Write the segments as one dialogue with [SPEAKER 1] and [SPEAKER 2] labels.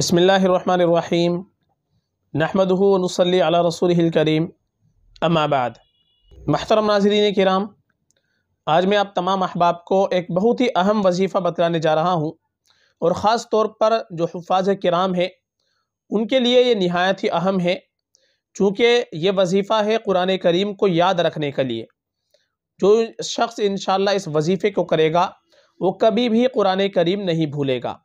[SPEAKER 1] बसमीम नहमदहू नसली अला रसूल करीम अमाबाद महतरम नाजरीन कराम आज मैं आप तमाम अहबाब को एक बहुत ही अहम वजीफ़ा बतलाने जा रहा हूँ और ख़ास तौर पर जो हफाज कराम है उनके लिए ये नहायत ही अहम है चूँकि ये वजीफ़ा है कुरान करीम को याद रखने के लिए जो शख्स इन इस वजीफ़े को करेगा वो कभी भी कुरान करीम नहीं भूलेगा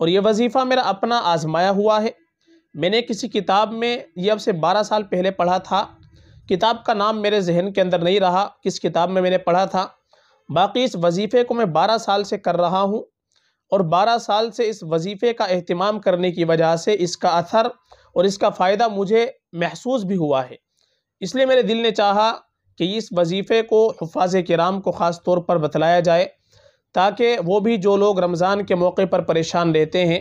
[SPEAKER 1] और यह वजीफ़ा मेरा अपना आजमाया हुआ है मैंने किसी किताब में यह अब से बारह साल पहले पढ़ा था किताब का नाम मेरे जहन के अंदर नहीं रहा किस किताब में मैंने पढ़ा था बाकी इस वजीफ़े को मैं बारह साल से कर रहा हूँ और बारह साल से इस वजीफ़े का अहतमाम करने की वजह से इसका असर और इसका फ़ायदा मुझे महसूस भी हुआ है इसलिए मेरे दिल ने चाहा कि इस वजीफ़े को हफाज कराम को ख़ास तौर पर बतलाया जाए ताकि वो भी जो लोग रमज़ान के मौके पर परेशान रहते हैं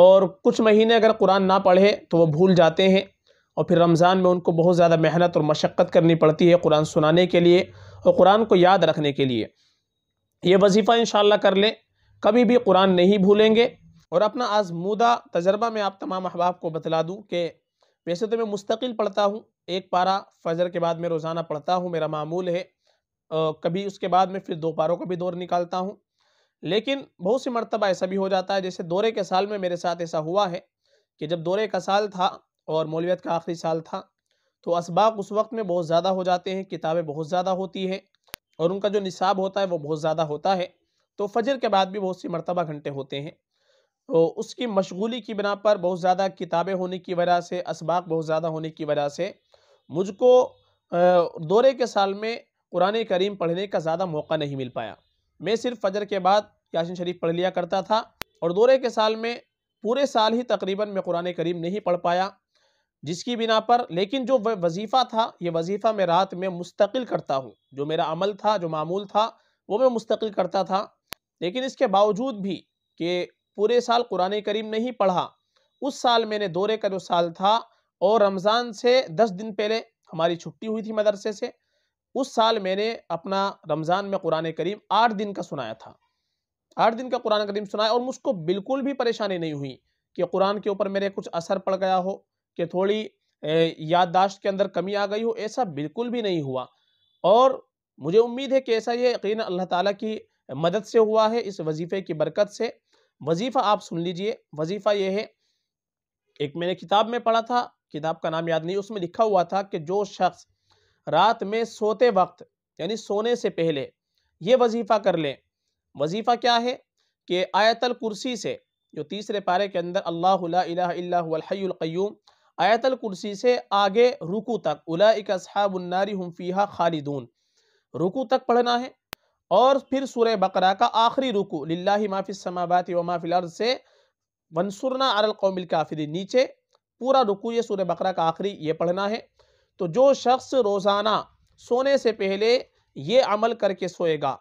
[SPEAKER 1] और कुछ महीने अगर कुरान ना पढ़े तो वो भूल जाते हैं और फिर रमज़ान में उनको बहुत ज़्यादा मेहनत और मशक्क़त करनी पड़ती है कुरान सुनाने के लिए और कुरान को याद रखने के लिए ये वजीफ़ा इन कर लें कभी भी कुरान नहीं भूलेंगे और अपना आजमूदा तजर्बा मैं आप तमाम अहबाब को बतला दूँ कि वैसे तो मैं मुस्तकिल पढ़ता हूँ एक पारा फजर के बाद मैं रोज़ाना पढ़ता हूँ मेरा मामूल है कभी उसके बाद में फिर दोपहरों का भी दौर निकालता हूँ लेकिन बहुत सी मरतबा ऐसा भी हो जाता है जैसे दौरे के साल में मेरे साथ ऐसा हुआ है कि जब दौरे का साल था और मौलवियत का आखिरी साल था तो इसबाक उस वक्त में बहुत ज़्यादा हो जाते हैं किताबें बहुत ज़्यादा होती हैं और उनका जो निसाब होता है वो बहुत ज़्यादा होता है तो फजर के बाद भी बहुत सी मरतबा घंटे होते हैं तो उसकी मशगूली की बिना पर बहुत ज़्यादा किताबें होने की वजह से इसबाक बहुत ज़्यादा होने की वजह से मुझको दौरे के साल में कुरान करीम पढ़ने का ज़्यादा मौका नहीं मिल पाया मैं सिर्फ फजर के बाद यासिन शरीफ पढ़ लिया करता था और दौरे के साल में पूरे साल ही तकरीबन मैं कुरान करीम नहीं पढ़ पाया जिसकी बिना पर लेकिन जो वजीफ़ा था ये वजीफ़ा मैं रात में मुस्तकिल करता हूँ जो मेरा अमल था जो मामूल था वो मैं मुस्तकिल करता था लेकिन इसके बावजूद भी कि पूरे साल कुरान करीम नहीं पढ़ा उस साल मैंने दौरे का जो साल था और रमज़ान से दस दिन पहले हमारी छुट्टी हुई थी मदरसे से उस साल मैंने अपना रमज़ान में कुरान करीम आठ दिन का सुनाया था आठ दिन का कुरान करीम सुनाया और मुझको बिल्कुल भी परेशानी नहीं हुई कि कुरान के ऊपर मेरे कुछ असर पड़ गया हो कि थोड़ी याददाश्त के अंदर कमी आ गई हो ऐसा बिल्कुल भी नहीं हुआ और मुझे उम्मीद है कि ऐसा ये यकीन अल्लाह ताला की मदद से हुआ है इस वजीफ़े की बरकत से वजीफ़ा आप सुन लीजिए वजीफ़ा ये है एक मैंने किताब में पढ़ा था किताब का नाम याद नहीं उसमें लिखा हुआ था कि जो शख्स रात में सोते वक्त यानी सोने से पहले ये वजीफ़ा कर लें वजीफ़ा क्या है कि आयतल कुर्सी से जो तीसरे पारे के अंदर अल्लाहल्लाहल्लाहल्क़यूम आयतल कुर्सी से आगे रुकू तक उलाइकसहाबुन्नारी हम खालिदून रुकू तक पढ़ना है और फिर सूर्य बकरा का आखिरी रुकू लाला माफ़ी समाबात व माफ़िल से वनसुरना अरल कौमिल नीचे पूरा रुकू ये सूर्य बकरा का आखिरी ये पढ़ना है तो जो शख्स रोज़ाना सोने से पहले ये अमल करके सोएगा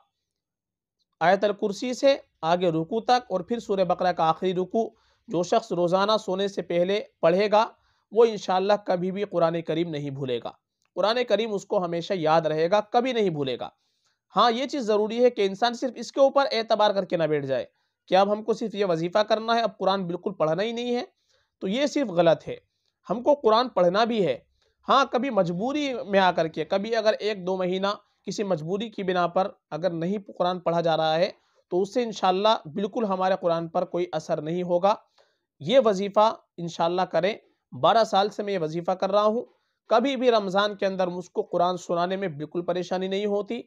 [SPEAKER 1] आयतल कुर्सी से आगे रुकू तक और फिर सूर्य बकरा का आखिरी रुकू जो शख्स रोज़ाना सोने से पहले पढ़ेगा वो इन कभी भी कुरान करीम नहीं भूलेगा कुरान करीम उसको हमेशा याद रहेगा कभी नहीं भूलेगा हाँ ये चीज़ ज़रूरी है कि इंसान सिर्फ इसके ऊपर एतबार करके ना बैठ जाए कि अब हमको सिर्फ ये वजीफ़ा करना है अब कुरान बिल्कुल पढ़ना ही नहीं है तो ये सिर्फ गलत है हमको कुरान पढ़ना भी है हाँ कभी मजबूरी में आकर के कभी अगर एक दो महीना किसी मजबूरी की बिना पर अगर नहीं कुरान पढ़ा जा रहा है तो उससे इन बिल्कुल हमारे कुरान पर कोई असर नहीं होगा ये वजीफ़ा इन करें बारह साल से मैं ये वजीफ़ा कर रहा हूँ कभी भी रमज़ान के अंदर मुझको कुरान सुनाने में बिल्कुल परेशानी नहीं होती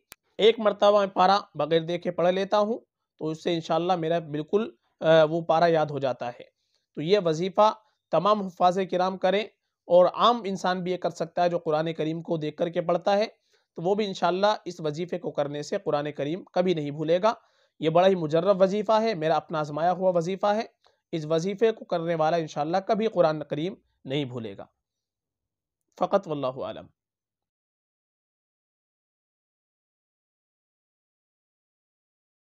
[SPEAKER 1] एक मरतबा मैं पारा बगैर देखे पढ़ लेता हूँ तो उससे इन मेरा बिल्कुल वो पारा याद हो जाता है तो ये वजीफ़ा तमाम हफाज कराम करें और आम इंसान भी ये कर सकता है जो कुरान करीम को देख करके पढ़ता है तो वो भी इन इस वजीफ़े को करने से कुरान करीम कभी नहीं भूलेगा ये बड़ा ही मुजर्रब वजीफ़ा है मेरा अपना आजमाया हुआ वजीफ़ा है इस वजीफ़े को करने वाला इनशाला कभी कुरान करीम नहीं भूलेगा फ़कत वल्लम